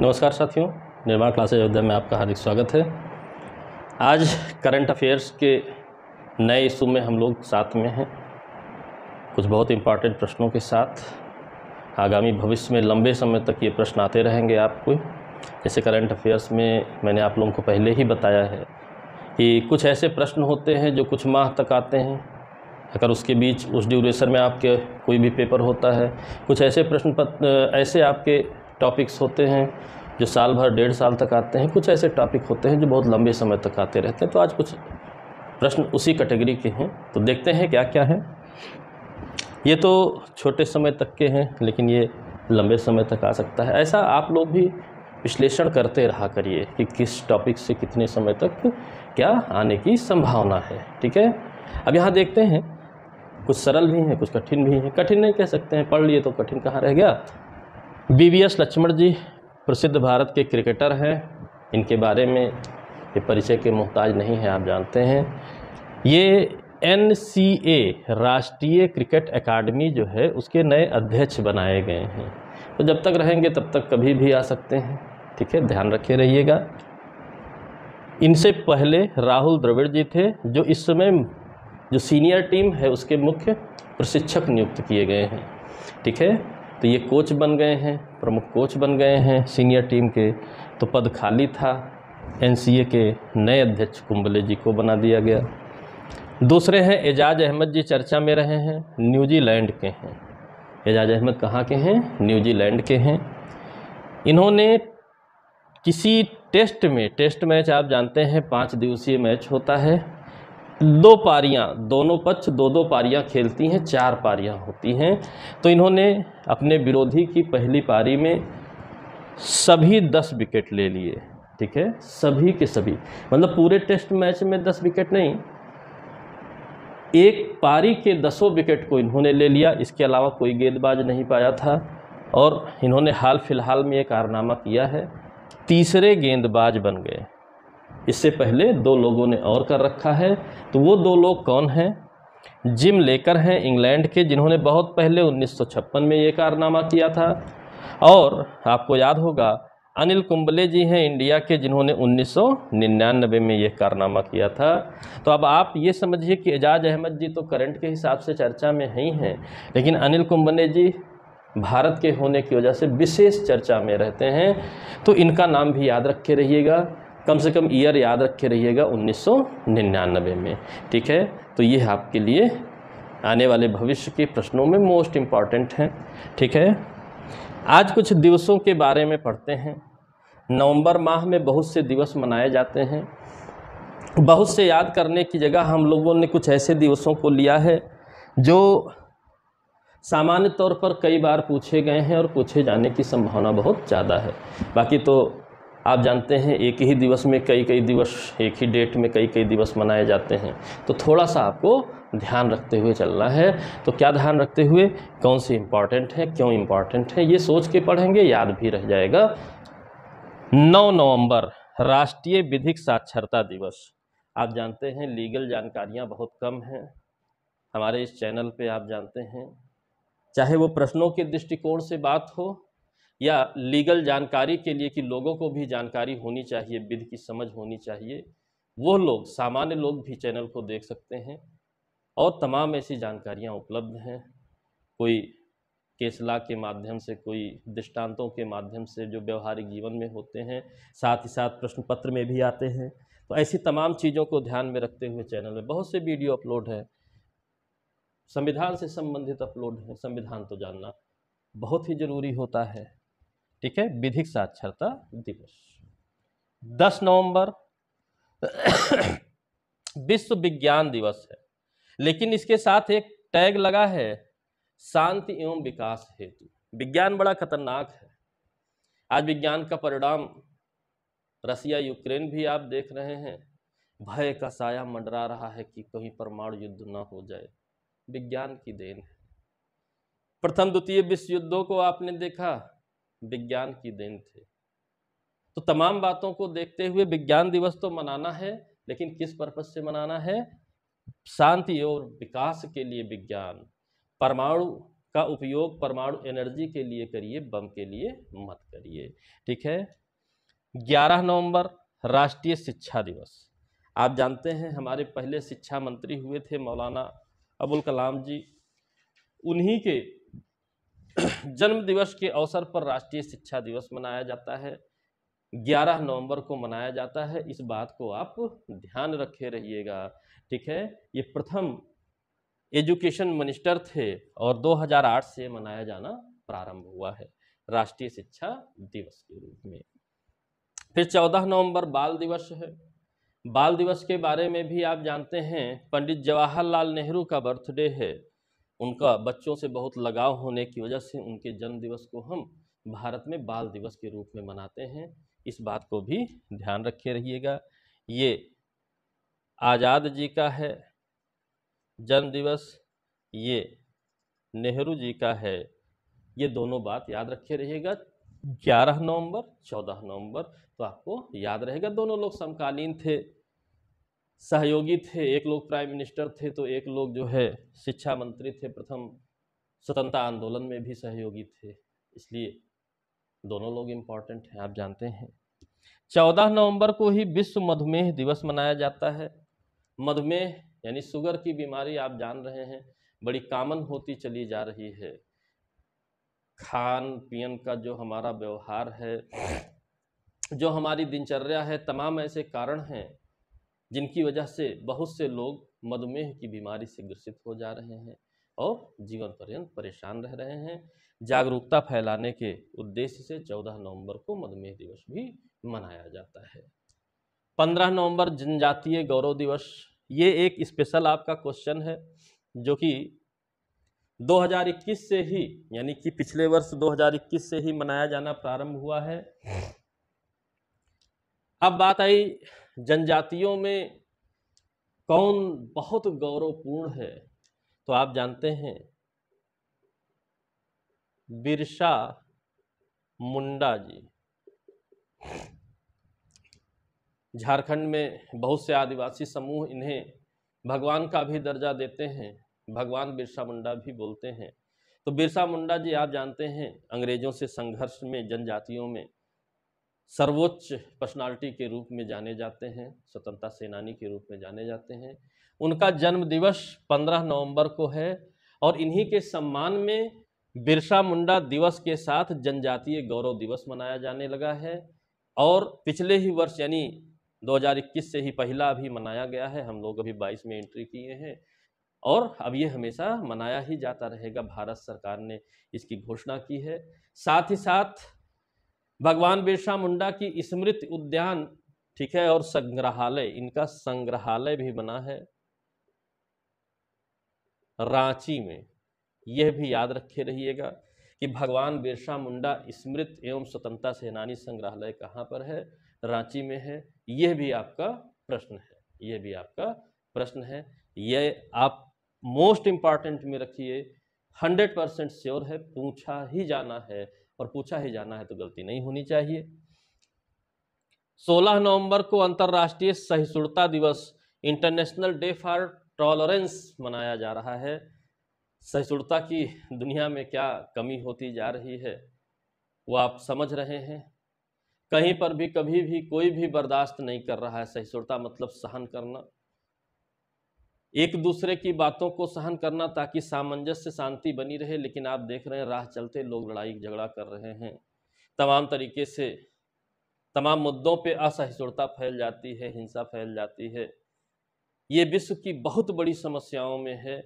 नमस्कार साथियों निर्माण क्लासेज अयोध्या में आपका हार्दिक स्वागत है आज करंट अफेयर्स के नए इशू में हम लोग साथ में हैं कुछ बहुत इम्पॉर्टेंट प्रश्नों के साथ आगामी भविष्य में लंबे समय तक ये प्रश्न आते रहेंगे आपको जैसे करंट अफेयर्स में मैंने आप लोगों को पहले ही बताया है कि कुछ ऐसे प्रश्न होते हैं जो कुछ माह तक आते हैं अगर उसके बीच उस ड्यूरेशन में आपके कोई भी पेपर होता है कुछ ऐसे प्रश्न पत्र ऐसे आपके टॉपिक्स होते हैं जो साल भर डेढ़ साल तक आते हैं कुछ ऐसे टॉपिक होते हैं जो बहुत लंबे समय तक आते रहते हैं तो आज कुछ प्रश्न उसी कैटेगरी के हैं तो देखते हैं क्या क्या है ये तो छोटे समय तक के हैं लेकिन ये लंबे समय तक आ सकता है ऐसा आप लोग भी विश्लेषण करते रहा करिए कि किस टॉपिक से कितने समय तक क्या आने की संभावना है ठीक है अब यहाँ देखते हैं कुछ सरल भी हैं कुछ कठिन भी हैं कठिन नहीं कह सकते हैं पढ़ लिए तो कठिन कहाँ रह गया बीवीएस लक्ष्मण जी प्रसिद्ध भारत के क्रिकेटर हैं इनके बारे में ये परिचय के मोहताज नहीं हैं आप जानते हैं ये एन राष्ट्रीय क्रिकेट एकेडमी जो है उसके नए अध्यक्ष बनाए गए हैं तो जब तक रहेंगे तब तक कभी भी आ सकते हैं ठीक है ध्यान रखे रहिएगा इनसे पहले राहुल द्रविड़ जी थे जो इस समय जो सीनियर टीम है उसके मुख्य प्रशिक्षक नियुक्त किए गए हैं ठीक है तो ये कोच बन गए हैं प्रमुख कोच बन गए हैं सीनियर टीम के तो पद खाली था एनसीए के नए अध्यक्ष कुंबले जी को बना दिया गया दूसरे हैं एजाज अहमद जी चर्चा में रहे हैं न्यूजीलैंड के हैं एजाज अहमद कहाँ के हैं न्यूजीलैंड के हैं इन्होंने किसी टेस्ट में टेस्ट मैच आप जानते हैं पाँच दिवसीय मैच होता है दो पारियां दोनों पक्ष दो दो पारियां खेलती हैं चार पारियां होती हैं तो इन्होंने अपने विरोधी की पहली पारी में सभी दस विकेट ले लिए ठीक है सभी के सभी मतलब पूरे टेस्ट मैच में दस विकेट नहीं एक पारी के दसों विकेट को इन्होंने ले लिया इसके अलावा कोई गेंदबाज नहीं पाया था और इन्होंने हाल फिलहाल में ये कारनामा किया है तीसरे गेंदबाज बन गए इससे पहले दो लोगों ने और कर रखा है तो वो दो लोग कौन हैं जिम लेकर हैं इंग्लैंड के जिन्होंने बहुत पहले 1956 में ये कारनामा किया था और आपको याद होगा अनिल कुंबले जी हैं इंडिया के जिन्होंने 1999 में ये कारनामा किया था तो अब आप ये समझिए कि एजाज अहमद जी तो करंट के हिसाब से चर्चा में ही हैं लेकिन अनिल कुंबले जी भारत के होने की वजह से विशेष चर्चा में रहते हैं तो इनका नाम भी याद रखे रहिएगा कम से कम ईयर याद रखे रहिएगा 1999 में ठीक है तो ये आपके लिए आने वाले भविष्य के प्रश्नों में मोस्ट इम्पॉर्टेंट हैं ठीक है आज कुछ दिवसों के बारे में पढ़ते हैं नवंबर माह में बहुत से दिवस मनाए जाते हैं बहुत से याद करने की जगह हम लोगों ने कुछ ऐसे दिवसों को लिया है जो सामान्य तौर पर कई बार पूछे गए हैं और पूछे जाने की संभावना बहुत ज़्यादा है बाकी तो आप जानते हैं एक ही दिवस में कई कई दिवस एक ही डेट में कई कई दिवस मनाए जाते हैं तो थोड़ा सा आपको ध्यान रखते हुए चलना है तो क्या ध्यान रखते हुए कौन से इम्पॉर्टेंट है क्यों इम्पॉर्टेंट है ये सोच के पढ़ेंगे याद भी रह जाएगा नौ नवंबर राष्ट्रीय विधिक साक्षरता दिवस आप जानते हैं लीगल जानकारियाँ बहुत कम हैं हमारे इस चैनल पर आप जानते हैं चाहे वो प्रश्नों के दृष्टिकोण से बात हो या लीगल जानकारी के लिए कि लोगों को भी जानकारी होनी चाहिए विधि की समझ होनी चाहिए वो लोग सामान्य लोग भी चैनल को देख सकते हैं और तमाम ऐसी जानकारियाँ उपलब्ध हैं कोई केसला के माध्यम से कोई दृष्टांतों के माध्यम से जो व्यवहारिक जीवन में होते हैं साथ ही साथ प्रश्न पत्र में भी आते हैं तो ऐसी तमाम चीज़ों को ध्यान में रखते हुए चैनल में बहुत से वीडियो अपलोड है संविधान से संबंधित अपलोड हैं संविधान तो जानना बहुत ही ज़रूरी होता है ठीक है विधिक साक्षरता दिवस दस नवंबर विश्व विज्ञान दिवस है लेकिन इसके साथ एक टैग लगा है शांति एवं विकास हेतु विज्ञान बड़ा खतरनाक है आज विज्ञान का परिणाम रसिया यूक्रेन भी आप देख रहे हैं भय का साया मंडरा रहा है कि कहीं परमाणु युद्ध ना हो जाए विज्ञान की देन है प्रथम द्वितीय विश्व युद्धों को आपने देखा विज्ञान की देन थे तो तमाम बातों को देखते हुए विज्ञान दिवस तो मनाना है लेकिन किस पर्पज से मनाना है शांति और विकास के लिए विज्ञान परमाणु का उपयोग परमाणु एनर्जी के लिए करिए बम के लिए मत करिए ठीक है 11 नवंबर राष्ट्रीय शिक्षा दिवस आप जानते हैं हमारे पहले शिक्षा मंत्री हुए थे मौलाना अबुल कलाम जी उन्हीं के जन्म दिवस के अवसर पर राष्ट्रीय शिक्षा दिवस मनाया जाता है 11 नवंबर को मनाया जाता है इस बात को आप ध्यान रखे रहिएगा ठीक है ये प्रथम एजुकेशन मिनिस्टर थे और 2008 से मनाया जाना प्रारंभ हुआ है राष्ट्रीय शिक्षा दिवस के रूप में फिर 14 नवंबर बाल दिवस है बाल दिवस के बारे में भी आप जानते हैं पंडित जवाहरलाल नेहरू का बर्थडे है उनका बच्चों से बहुत लगाव होने की वजह से उनके जन्म दिवस को हम भारत में बाल दिवस के रूप में मनाते हैं इस बात को भी ध्यान रखे रहिएगा ये आज़ाद जी का है जन्म दिवस ये नेहरू जी का है ये दोनों बात याद रखे रहिएगा ग्यारह नवंबर चौदह नवंबर तो आपको याद रहेगा दोनों लोग समकालीन थे सहयोगी थे एक लोग प्राइम मिनिस्टर थे तो एक लोग जो है शिक्षा मंत्री थे प्रथम स्वतंत्रता आंदोलन में भी सहयोगी थे इसलिए दोनों लोग इम्पॉर्टेंट हैं आप जानते हैं चौदह नवंबर को ही विश्व मधुमेह दिवस मनाया जाता है मधुमेह यानी शुगर की बीमारी आप जान रहे हैं बड़ी कामन होती चली जा रही है खान पियन का जो हमारा व्यवहार है जो हमारी दिनचर्या है तमाम ऐसे कारण हैं जिनकी वजह से बहुत से लोग मधुमेह की बीमारी से ग्रसित हो जा रहे हैं और जीवन पर्यंत परेशान रह रहे हैं जागरूकता फैलाने के उद्देश्य से 14 नवंबर को मधुमेह दिवस भी मनाया जाता है 15 नवंबर जनजातीय गौरव दिवस ये एक स्पेशल आपका क्वेश्चन है जो कि 2021 से ही यानी कि पिछले वर्ष 2021 से ही मनाया जाना प्रारंभ हुआ है अब बात आई जनजातियों में कौन बहुत गौरवपूर्ण है तो आप जानते हैं बिरसा मुंडा जी झारखंड में बहुत से आदिवासी समूह इन्हें भगवान का भी दर्जा देते हैं भगवान बिरसा मुंडा भी बोलते हैं तो बिरसा मुंडा जी आप जानते हैं अंग्रेजों से संघर्ष में जनजातियों में सर्वोच्च पर्सनालिटी के रूप में जाने जाते हैं स्वतंत्रता सेनानी के रूप में जाने जाते हैं उनका जन्म दिवस 15 नवंबर को है और इन्हीं के सम्मान में बिरसा मुंडा दिवस के साथ जनजातीय गौरव दिवस मनाया जाने लगा है और पिछले ही वर्ष यानी 2021 से ही पहला अभी मनाया गया है हम लोग अभी 22 में एंट्री किए हैं और अब ये हमेशा मनाया ही जाता रहेगा भारत सरकार ने इसकी घोषणा की है साथ ही साथ भगवान बिरसा मुंडा की स्मृति उद्यान ठीक है और संग्रहालय इनका संग्रहालय भी बना है रांची में यह भी याद रखे रहिएगा कि भगवान बिरसा मुंडा स्मृत एवं स्वतंत्रता सेनानी संग्रहालय कहाँ पर है रांची में है यह भी आपका प्रश्न है यह भी आपका प्रश्न है यह आप मोस्ट इम्पॉर्टेंट में रखिए हंड्रेड परसेंट श्योर है पूछा ही जाना है और पूछा ही जाना है तो गलती नहीं होनी चाहिए 16 नवंबर को अंतर्राष्ट्रीय सहिष्णुता दिवस इंटरनेशनल डे फॉर टॉलरेंस मनाया जा रहा है सहिष्णुता की दुनिया में क्या कमी होती जा रही है वो आप समझ रहे हैं कहीं पर भी कभी भी कोई भी बर्दाश्त नहीं कर रहा है सहिष्णुता मतलब सहन करना एक दूसरे की बातों को सहन करना ताकि सामंजस्य शांति बनी रहे लेकिन आप देख रहे हैं राह चलते लोग लड़ाई झगड़ा कर रहे हैं तमाम तरीके से तमाम मुद्दों पे असहिष्णुता फैल जाती है हिंसा फैल जाती है ये विश्व की बहुत बड़ी समस्याओं में है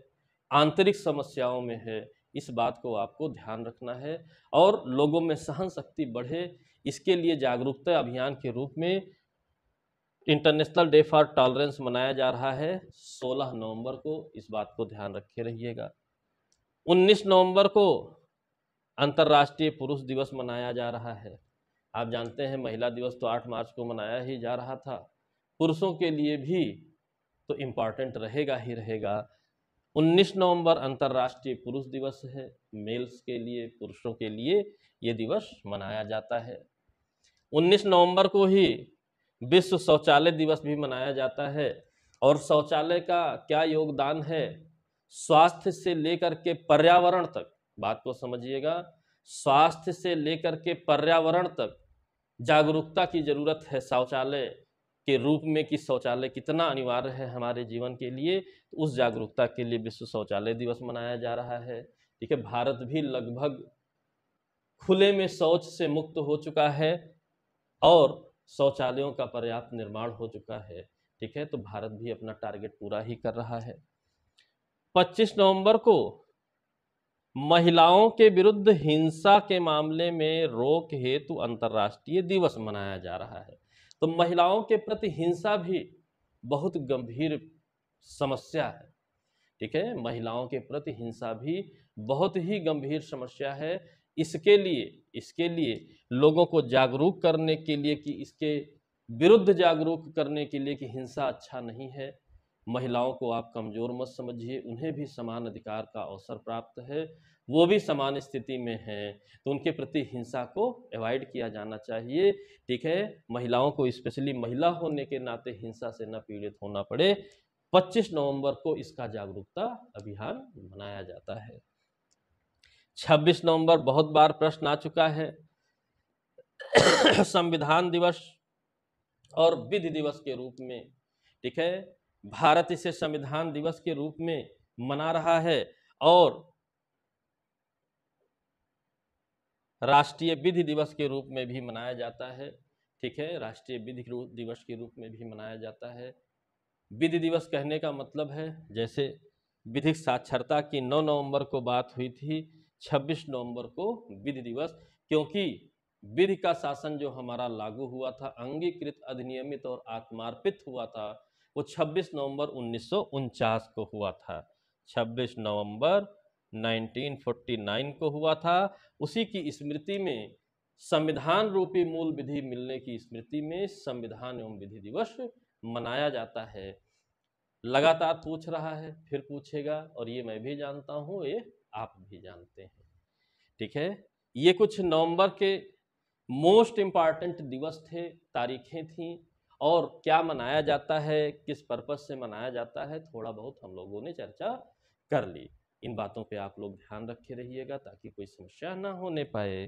आंतरिक समस्याओं में है इस बात को आपको ध्यान रखना है और लोगों में सहन शक्ति बढ़े इसके लिए जागरूकता अभियान के रूप में इंटरनेशनल डे फॉर टॉलरेंस मनाया जा रहा है 16 नवंबर को इस बात को ध्यान रखे रहिएगा 19 नवंबर को अंतर्राष्ट्रीय पुरुष दिवस मनाया जा रहा है आप जानते हैं महिला दिवस तो 8 मार्च को मनाया ही जा रहा था पुरुषों के लिए भी तो इम्पॉर्टेंट रहेगा ही रहेगा 19 नवंबर अंतर्राष्ट्रीय पुरुष दिवस है मेल्स के लिए पुरुषों के लिए ये दिवस मनाया जाता है 19 नवंबर को ही विश्व शौचालय दिवस भी मनाया जाता है और शौचालय का क्या योगदान है स्वास्थ्य से लेकर के पर्यावरण तक बात को समझिएगा स्वास्थ्य से लेकर के पर्यावरण तक जागरूकता की जरूरत है शौचालय के रूप में कि शौचालय कितना अनिवार्य है हमारे जीवन के लिए तो उस जागरूकता के लिए विश्व शौचालय दिवस मनाया जा रहा है ठीक है भारत भी लगभग खुले में शौच से मुक्त हो चुका है और शौचालयों का पर्याप्त निर्माण हो चुका है ठीक है तो भारत भी अपना टारगेट पूरा ही कर रहा है 25 नवंबर को महिलाओं के विरुद्ध हिंसा के मामले में रोक हेतु अंतर्राष्ट्रीय दिवस मनाया जा रहा है तो महिलाओं के प्रति हिंसा भी बहुत गंभीर समस्या है ठीक है महिलाओं के प्रति हिंसा भी बहुत ही गंभीर समस्या है इसके लिए इसके लिए लोगों को जागरूक करने के लिए कि इसके विरुद्ध जागरूक करने के लिए कि हिंसा अच्छा नहीं है महिलाओं को आप कमज़ोर मत समझिए उन्हें भी समान अधिकार का अवसर प्राप्त है वो भी समान स्थिति में हैं तो उनके प्रति हिंसा को अवॉइड किया जाना चाहिए ठीक है महिलाओं को स्पेशली महिला होने के नाते हिंसा से न पीड़ित होना पड़े 25 नवंबर को इसका जागरूकता अभियान मनाया जाता है 26 नवंबर बहुत बार प्रश्न आ चुका है संविधान दिवस और विधि दिवस के रूप में ठीक है भारत इसे संविधान दिवस के रूप में मना रहा है और राष्ट्रीय विधि दिवस के रूप में भी मनाया जाता है ठीक है राष्ट्रीय विधि दिवस के रूप में भी मनाया जाता है विधि दिवस कहने का मतलब है जैसे विधिक साक्षरता की 9 नवंबर को बात हुई थी 26 नवंबर को विधि दिवस क्योंकि विधि का शासन जो हमारा लागू हुआ था अंगीकृत अधिनियमित और आत्मार्पित हुआ था वो 26 नवंबर उन्नीस को हुआ था 26 नवंबर 1949 को हुआ था उसी की स्मृति में संविधान रूपी मूल विधि मिलने की स्मृति में संविधान एवं विधि दिवस मनाया जाता है लगातार पूछ रहा है फिर पूछेगा और ये मैं भी जानता हूँ ये आप भी जानते हैं ठीक है ये कुछ नवंबर के मोस्ट इम्पॉर्टेंट दिवस थे तारीखें थीं और क्या मनाया जाता है किस पर्पज़ से मनाया जाता है थोड़ा बहुत हम लोगों ने चर्चा कर ली इन बातों पे आप लोग ध्यान रखे रहिएगा ताकि कोई समस्या ना होने पाए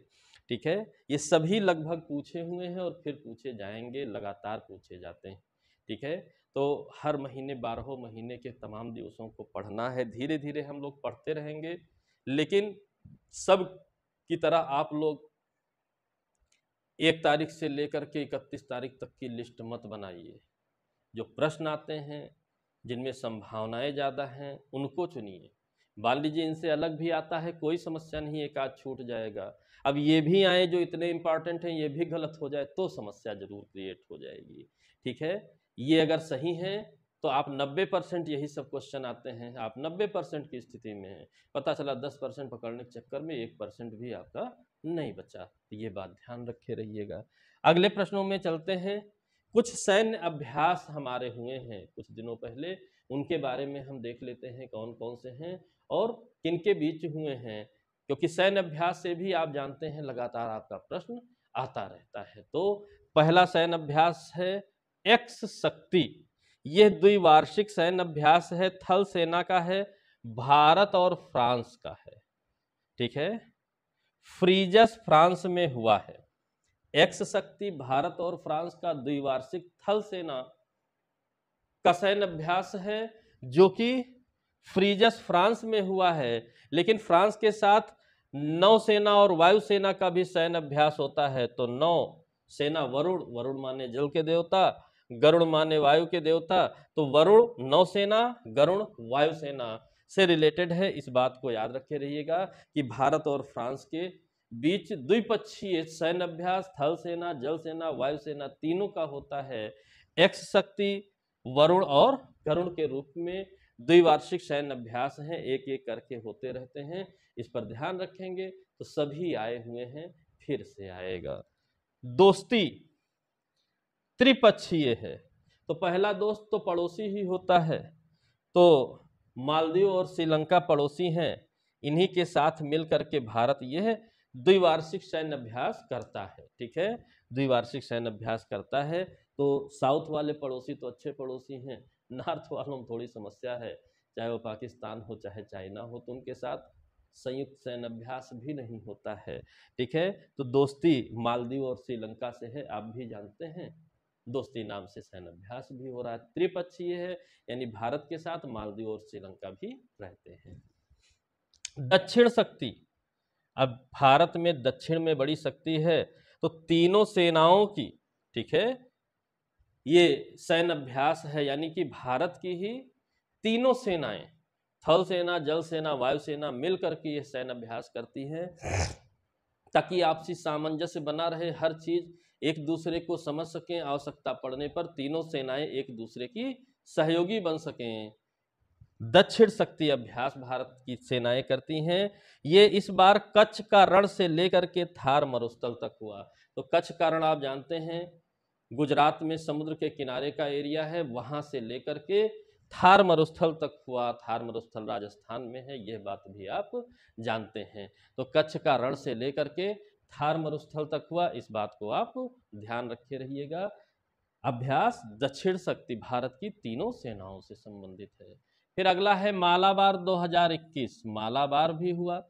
ठीक है ये सभी लगभग पूछे हुए हैं और फिर पूछे जाएंगे लगातार पूछे जाते हैं ठीक है तो हर महीने बारहों महीने के तमाम दिवसों को पढ़ना है धीरे धीरे हम लोग पढ़ते रहेंगे लेकिन सब की तरह आप लोग एक तारीख से लेकर के इकतीस तारीख तक की लिस्ट मत बनाइए जो प्रश्न आते हैं जिनमें संभावनाएं ज़्यादा हैं उनको चुनिए मान लीजिए इनसे अलग भी आता है कोई समस्या नहीं एक आध छूट जाएगा अब ये भी आए जो इतने इम्पॉर्टेंट हैं ये भी गलत हो जाए तो समस्या ज़रूर क्रिएट हो जाएगी ठीक है ये अगर सही है तो आप 90 परसेंट यही सब क्वेश्चन आते हैं आप 90 परसेंट की स्थिति में हैं पता चला 10 परसेंट पकड़ने के चक्कर में एक परसेंट भी आपका नहीं बचा तो ये बात ध्यान रखे रहिएगा अगले प्रश्नों में चलते हैं कुछ सैन्य अभ्यास हमारे हुए हैं कुछ दिनों पहले उनके बारे में हम देख लेते हैं कौन कौन से हैं और के बीच हुए हैं क्योंकि सैन्य अभ्यास से भी आप जानते हैं लगातार आपका प्रश्न आता रहता है तो पहला सैन्य अभ्यास है एक्स शक्ति यह द्विवार्षिक सैन्य अभ्यास है थल सेना का है भारत और फ्रांस का है ठीक है फ्रीजस फ्रांस में हुआ है एक्स शक्ति भारत और फ्रांस का द्विवार्षिक थल सेना का सैन्य अभ्यास है जो कि फ्रीजस फ्रांस में हुआ है लेकिन फ्रांस के साथ नौसेना और वायुसेना का भी सैन्य अभ्यास होता है तो नौ सेना वरुण वरुण माने जल के देवता गरुण माने वायु के देवता तो वरुण नौसेना गरुण वायुसेना से रिलेटेड है इस बात को याद रखे रहिएगा कि भारत और फ्रांस के बीच द्विपक्षीय सैन्य अभ्यास थल सेना जल सेना वायुसेना तीनों का होता है एक्स शक्ति वरुण और करुण के रूप में द्विवार्षिक सैन्य अभ्यास हैं एक एक करके होते रहते हैं इस पर ध्यान रखेंगे तो सभी आए हुए हैं फिर से आएगा दोस्ती त्रिपक्षीय है तो पहला दोस्त तो पड़ोसी ही होता है तो मालदीव और श्रीलंका पड़ोसी हैं इन्हीं के साथ मिलकर के भारत यह द्विवार्षिक सैन्य अभ्यास करता है ठीक है द्विवार्षिक सैन्य अभ्यास करता है तो साउथ वाले पड़ोसी तो अच्छे पड़ोसी हैं नॉर्थ वालों में थोड़ी समस्या है चाहे वो पाकिस्तान हो चाहे चाइना हो तो उनके साथ संयुक्त सैन्य अभ्यास भी नहीं होता है ठीक है तो दोस्ती मालदीव और श्रीलंका से है आप भी जानते हैं दोस्ती नाम से सैन्य अभ्यास भी हो रहा है त्रिपक्षीय है यानी भारत के साथ मालदीव और श्रीलंका भी रहते हैं दक्षिण शक्ति अब भारत में दक्षिण में बड़ी शक्ति है तो तीनों सेनाओं की ठीक है ये सैन्य अभ्यास है यानी कि भारत की ही तीनों सेनाएं थल सेना जल सेना वायुसेना मिलकर के ये सैन्य अभ्यास करती हैं ताकि आपसी सामंजस्य बना रहे हर चीज़ एक दूसरे को समझ सकें आवश्यकता पड़ने पर तीनों सेनाएं एक दूसरे की सहयोगी बन सकें दक्षिण शक्ति अभ्यास भारत की सेनाएं करती हैं ये इस बार कच्छ का रण से लेकर के थार मरुस्थल तक हुआ तो कच्छ का रण आप जानते हैं गुजरात में समुद्र के किनारे का एरिया है वहां से लेकर के थार मरुस्थल तक हुआ थार मरुस्थल राजस्थान में है यह बात भी आप जानते हैं तो कच्छ का रण से लेकर के थार मरुस्थल तक हुआ इस बात को आप ध्यान रखे रहिएगा अभ्यास दक्षिण शक्ति भारत की तीनों सेनाओं से संबंधित है फिर अगला है मालाबार 2021 मालाबार भी हुआ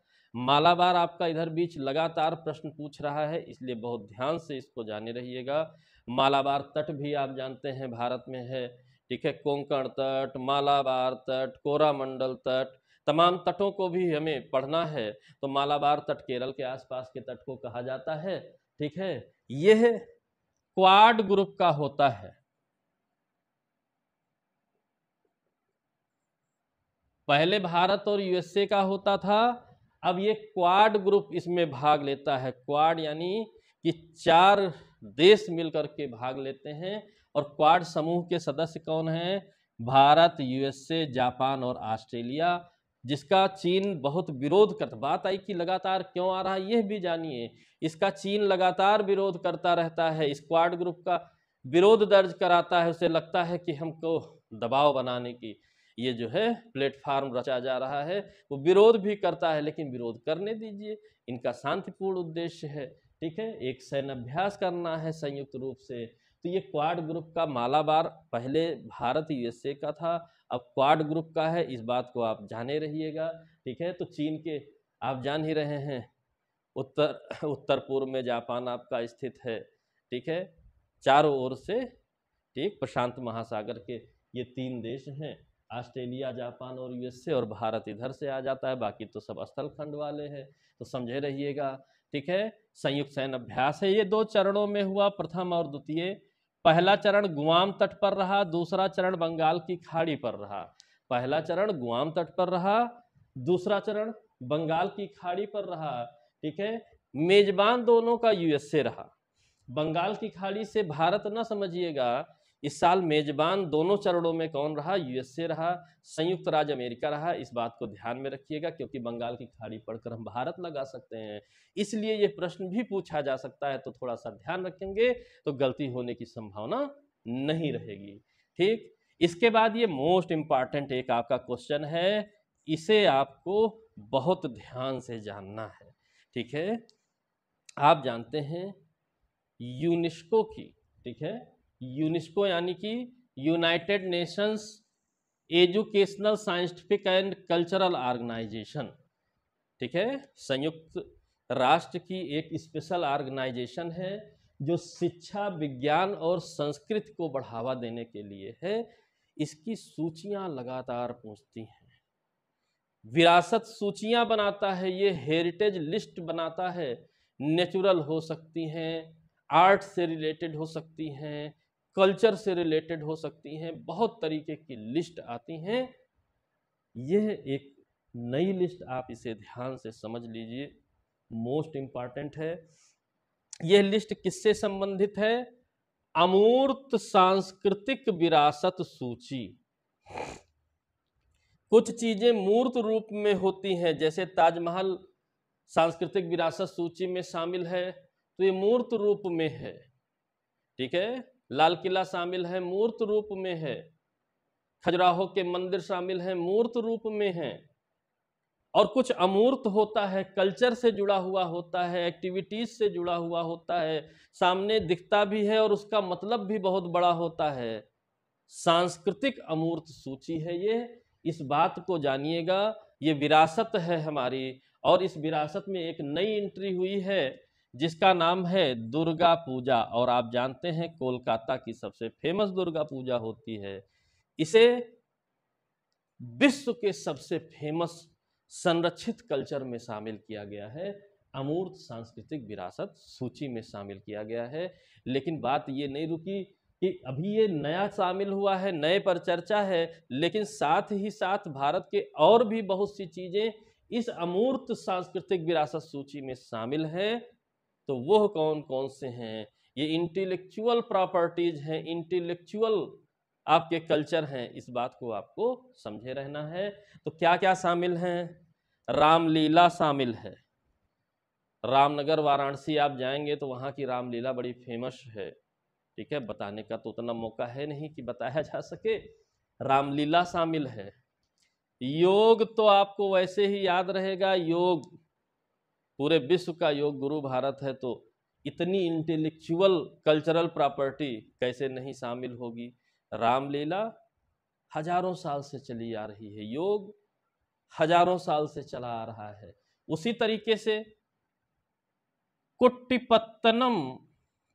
मालाबार आपका इधर बीच लगातार प्रश्न पूछ रहा है इसलिए बहुत ध्यान से इसको जाने रहिएगा मालाबार तट भी आप जानते हैं भारत में है ठीक है कोंकण तट मालाबार तट कोरामंडल तट तमाम तटों को भी हमें पढ़ना है तो मालाबार तट केरल के आसपास के तट को कहा जाता है ठीक है यह क्वाड ग्रुप का होता है पहले भारत और यूएसए का होता था अब ये क्वाड ग्रुप इसमें भाग लेता है क्वाड यानी कि चार देश मिलकर के भाग लेते हैं और क्वाड समूह के सदस्य कौन हैं भारत यूएसए जापान और ऑस्ट्रेलिया जिसका चीन बहुत विरोध कर बात आई कि लगातार क्यों आ रहा है यह भी जानिए इसका चीन लगातार विरोध करता रहता है स्क्वाड ग्रुप का विरोध दर्ज कराता है उसे लगता है कि हमको दबाव बनाने की ये जो है प्लेटफार्म रचा जा रहा है वो विरोध भी करता है लेकिन विरोध करने दीजिए इनका शांतिपूर्ण उद्देश्य है ठीक है एक सैन्य अभ्यास करना है संयुक्त रूप से तो ये क्वाड ग्रुप का मालाबार पहले भारत यूएसए का था अब क्वाड ग्रुप का है इस बात को आप जाने रहिएगा ठीक है तो चीन के आप जान ही रहे हैं उत्तर उत्तर पूर्व में जापान आपका स्थित है ठीक है चारों ओर से ठीक प्रशांत महासागर के ये तीन देश हैं ऑस्ट्रेलिया जापान और यूएसए और भारत इधर से आ जाता है बाकी तो सब स्थलखंड वाले हैं तो समझे रहिएगा ठीक है संयुक्त सैन्य अभ्यास है ये दो चरणों में हुआ प्रथम और द्वितीय पहला चरण गुआम तट पर रहा दूसरा चरण बंगाल की खाड़ी पर रहा पहला चरण गुआम तट पर रहा दूसरा चरण बंगाल की खाड़ी पर रहा ठीक है मेजबान दोनों का यूएसए रहा बंगाल की खाड़ी से भारत ना समझिएगा इस साल मेजबान दोनों चरणों में कौन रहा यूएसए रहा संयुक्त राज्य अमेरिका रहा इस बात को ध्यान में रखिएगा क्योंकि बंगाल की खाड़ी पढ़कर हम भारत लगा सकते हैं इसलिए ये प्रश्न भी पूछा जा सकता है तो थोड़ा सा ध्यान रखेंगे तो गलती होने की संभावना नहीं रहेगी ठीक इसके बाद ये मोस्ट इम्पॉर्टेंट एक आपका क्वेश्चन है इसे आपको बहुत ध्यान से जानना है ठीक है आप जानते हैं यूनिस्को की ठीक है यूनिस्को यानी कि United Nations Educational Scientific and Cultural Organisation ठीक है संयुक्त राष्ट्र की एक स्पेशल ऑर्गेनाइजेशन है जो शिक्षा विज्ञान और संस्कृति को बढ़ावा देने के लिए है इसकी सूचियां लगातार पहुंचती हैं विरासत सूचियां बनाता है ये हेरिटेज लिस्ट बनाता है नेचुरल हो सकती हैं आर्ट से रिलेटेड हो सकती हैं कल्चर से रिलेटेड हो सकती हैं बहुत तरीके की लिस्ट आती हैं यह एक नई लिस्ट आप इसे ध्यान से समझ लीजिए मोस्ट इम्पॉर्टेंट है यह लिस्ट किससे संबंधित है अमूर्त सांस्कृतिक विरासत सूची कुछ चीजें मूर्त रूप में होती हैं जैसे ताजमहल सांस्कृतिक विरासत सूची में शामिल है तो ये मूर्त रूप में है ठीक है लाल किला शामिल है मूर्त रूप में है खजुराहो के मंदिर शामिल है मूर्त रूप में है और कुछ अमूर्त होता है कल्चर से जुड़ा हुआ होता है एक्टिविटीज़ से जुड़ा हुआ होता है सामने दिखता भी है और उसका मतलब भी बहुत बड़ा होता है सांस्कृतिक अमूर्त सूची है ये इस बात को जानिएगा ये विरासत है हमारी और इस विरासत में एक नई एंट्री हुई है जिसका नाम है दुर्गा पूजा और आप जानते हैं कोलकाता की सबसे फेमस दुर्गा पूजा होती है इसे विश्व के सबसे फेमस संरक्षित कल्चर में शामिल किया गया है अमूर्त सांस्कृतिक विरासत सूची में शामिल किया गया है लेकिन बात ये नहीं रुकी कि अभी ये नया शामिल हुआ है नए पर चर्चा है लेकिन साथ ही साथ भारत के और भी बहुत सी चीज़ें इस अमूर्त सांस्कृतिक विरासत सूची में शामिल हैं तो वह कौन कौन से हैं ये इंटेलेक्चुअल प्रॉपर्टीज़ हैं इंटेलेक्चुअल आपके कल्चर हैं इस बात को आपको समझे रहना है तो क्या क्या शामिल हैं रामलीला शामिल है रामनगर वाराणसी आप जाएंगे तो वहाँ की रामलीला बड़ी फेमस है ठीक है बताने का तो उतना मौका है नहीं कि बताया जा सके रामलीला शामिल है योग तो आपको वैसे ही याद रहेगा योग पूरे विश्व का योग गुरु भारत है तो इतनी इंटेलेक्चुअल कल्चरल प्रॉपर्टी कैसे नहीं शामिल होगी रामलीला हजारों साल से चली आ रही है योग हजारों साल से चला आ रहा है उसी तरीके से कुट्टिपत्तनम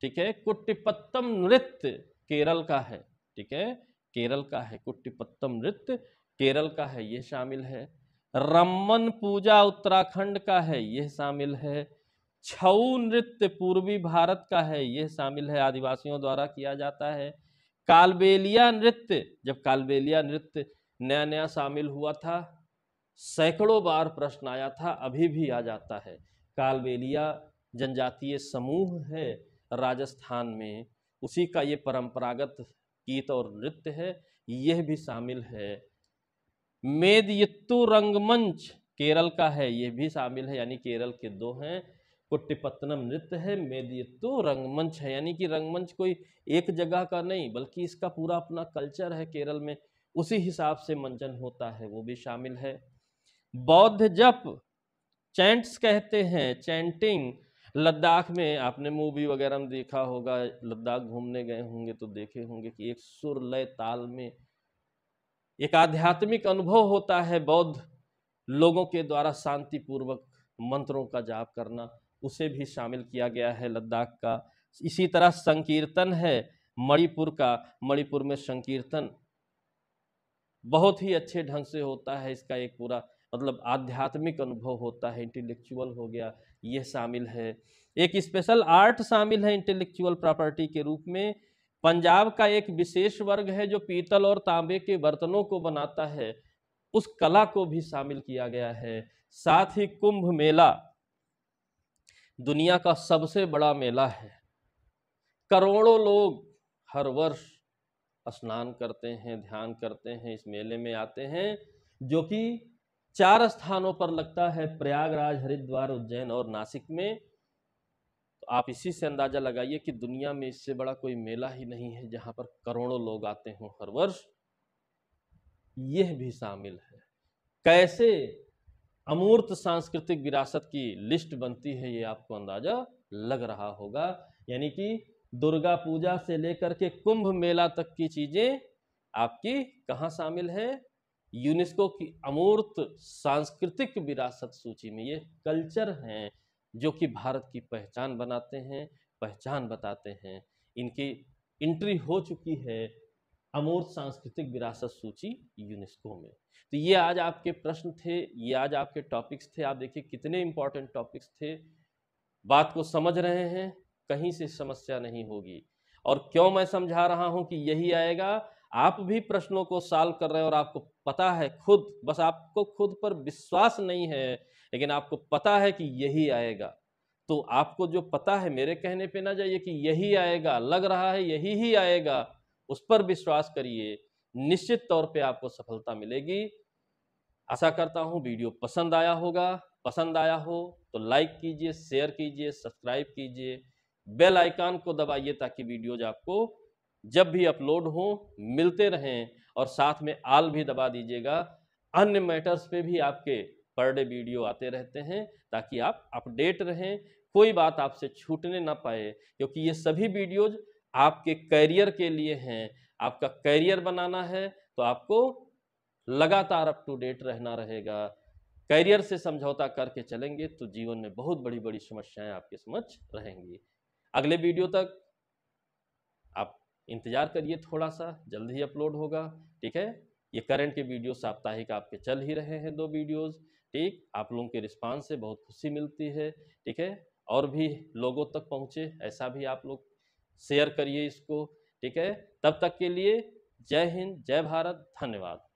ठीक है कुट्टिपत्तम नृत्य केरल का है ठीक है केरल का है कुट्टिपत्तम नृत्य केरल का है ये शामिल है रमन पूजा उत्तराखंड का है यह शामिल है छऊ नृत्य पूर्वी भारत का है यह शामिल है आदिवासियों द्वारा किया जाता है कालबेलिया नृत्य जब कालबेलिया नृत्य नया नया शामिल हुआ था सैकड़ों बार प्रश्न आया था अभी भी आ जाता है कालबेलिया जनजातीय समूह है राजस्थान में उसी का ये परंपरागत गीत और नृत्य है यह भी शामिल है मेदयत्तु रंगमंच केरल का है ये भी शामिल है यानी केरल के दो हैं कुट्टीपत्तनम नृत्य है मेदयत्तु रंगमंच है यानी कि रंगमंच कोई एक जगह का नहीं बल्कि इसका पूरा अपना कल्चर है केरल में उसी हिसाब से मंचन होता है वो भी शामिल है बौद्ध जप चैंट्स कहते हैं चैंटिंग लद्दाख में आपने मूवी वगैरह में देखा होगा लद्दाख घूमने गए होंगे तो देखे होंगे कि एक सुरलय ताल में एक आध्यात्मिक अनुभव होता है बौद्ध लोगों के द्वारा शांतिपूर्वक मंत्रों का जाप करना उसे भी शामिल किया गया है लद्दाख का इसी तरह संकीर्तन है मणिपुर का मणिपुर में संकीर्तन बहुत ही अच्छे ढंग से होता है इसका एक पूरा मतलब आध्यात्मिक अनुभव होता है इंटेलेक्चुअल हो गया ये शामिल है एक स्पेशल आर्ट शामिल है इंटेलेक्चुअल प्रॉपर्टी के रूप में पंजाब का एक विशेष वर्ग है जो पीतल और तांबे के बर्तनों को बनाता है उस कला को भी शामिल किया गया है साथ ही कुंभ मेला दुनिया का सबसे बड़ा मेला है करोड़ों लोग हर वर्ष स्नान करते हैं ध्यान करते हैं इस मेले में आते हैं जो कि चार स्थानों पर लगता है प्रयागराज हरिद्वार उज्जैन और नासिक में तो आप इसी से अंदाज़ा लगाइए कि दुनिया में इससे बड़ा कोई मेला ही नहीं है जहाँ पर करोड़ों लोग आते हों हर वर्ष यह भी शामिल है कैसे अमूर्त सांस्कृतिक विरासत की लिस्ट बनती है ये आपको अंदाज़ा लग रहा होगा यानी कि दुर्गा पूजा से लेकर के कुंभ मेला तक की चीज़ें आपकी कहाँ शामिल है यूनेस्को की अमूर्त सांस्कृतिक विरासत सूची में ये कल्चर हैं जो कि भारत की पहचान बनाते हैं पहचान बताते हैं इनकी एंट्री हो चुकी है अमूर्त सांस्कृतिक विरासत सूची यूनेस्को में तो ये आज आपके प्रश्न थे ये आज आपके टॉपिक्स थे आप देखिए कितने इंपॉर्टेंट टॉपिक्स थे बात को समझ रहे हैं कहीं से समस्या नहीं होगी और क्यों मैं समझा रहा हूं कि यही आएगा आप भी प्रश्नों को सॉल्व कर रहे हैं और आपको पता है खुद बस आपको खुद पर विश्वास नहीं है लेकिन आपको पता है कि यही आएगा तो आपको जो पता है मेरे कहने पे ना जाइए कि यही आएगा लग रहा है यही ही आएगा उस पर विश्वास करिए निश्चित तौर पे आपको सफलता मिलेगी आशा करता हूँ वीडियो पसंद आया होगा पसंद आया हो तो लाइक कीजिए शेयर कीजिए सब्सक्राइब कीजिए बेल आइकान को दबाइए ताकि वीडियोज आपको जब भी अपलोड हो मिलते रहें और साथ में आल भी दबा दीजिएगा अन्य मैटर्स पे भी आपके पर डे वीडियो आते रहते हैं ताकि आप अपडेट रहें कोई बात आपसे छूटने ना पाए क्योंकि ये सभी वीडियोज आपके करियर के लिए हैं आपका करियर बनाना है तो आपको लगातार अप टू डेट रहना रहेगा करियर से समझौता करके चलेंगे तो जीवन में बहुत बड़ी बड़ी समस्याएं आपके समझ रहेंगी अगले वीडियो तक इंतज़ार करिए थोड़ा सा जल्द ही अपलोड होगा ठीक है ये करंट के वीडियो साप्ताहिक आपके चल ही रहे हैं दो वीडियोस ठीक आप लोगों के रिस्पांस से बहुत खुशी मिलती है ठीक है और भी लोगों तक पहुँचे ऐसा भी आप लोग शेयर करिए इसको ठीक है तब तक के लिए जय हिंद जय भारत धन्यवाद